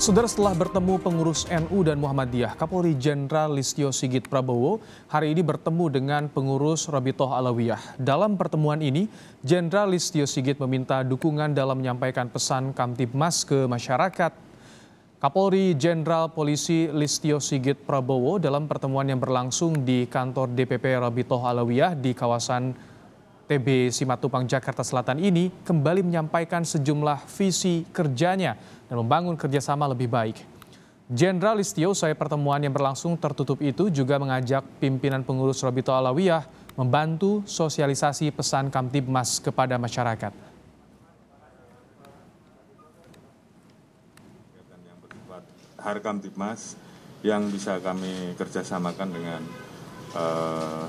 Saudara setelah bertemu pengurus NU dan Muhammadiyah, Kapolri Jenderal Listio Sigit Prabowo hari ini bertemu dengan pengurus Rabitoh Alawiyah. Dalam pertemuan ini, Jenderal Listio Sigit meminta dukungan dalam menyampaikan pesan Kamtibmas ke masyarakat. Kapolri Jenderal Polisi Listio Sigit Prabowo dalam pertemuan yang berlangsung di kantor DPP Rabitoh Alawiyah di kawasan TB Simatupang Jakarta Selatan ini kembali menyampaikan sejumlah visi kerjanya dan membangun kerjasama lebih baik. Jenderal Listio usai pertemuan yang berlangsung tertutup itu juga mengajak pimpinan pengurus Robito Alawiyah membantu sosialisasi pesan Kamtibmas kepada masyarakat. Yang bersifat yang bisa kami kerjasamakan dengan uh,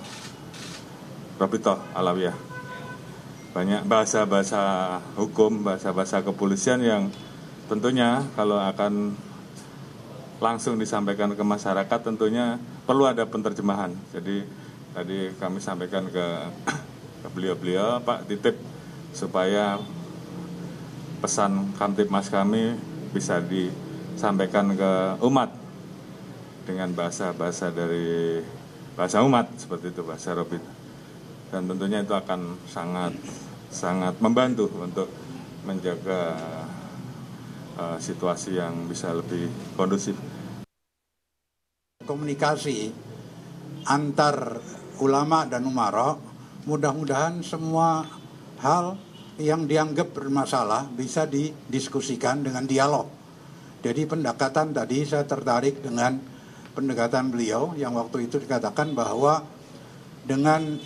Robito Alawiyah banyak bahasa-bahasa hukum, bahasa-bahasa kepolisian yang tentunya kalau akan langsung disampaikan ke masyarakat tentunya perlu ada penerjemahan. Jadi tadi kami sampaikan ke beliau-beliau Pak titip supaya pesan mas kami bisa disampaikan ke umat dengan bahasa-bahasa dari bahasa umat seperti itu bahasa Robit dan tentunya itu akan sangat sangat membantu untuk menjaga uh, situasi yang bisa lebih kondusif. Komunikasi antar ulama dan umaro, mudah-mudahan semua hal yang dianggap bermasalah bisa didiskusikan dengan dialog. Jadi pendekatan tadi saya tertarik dengan pendekatan beliau yang waktu itu dikatakan bahwa dengan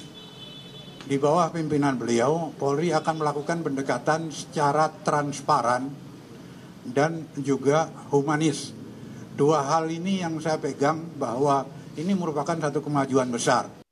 di bawah pimpinan beliau, Polri akan melakukan pendekatan secara transparan dan juga humanis. Dua hal ini yang saya pegang bahwa ini merupakan satu kemajuan besar.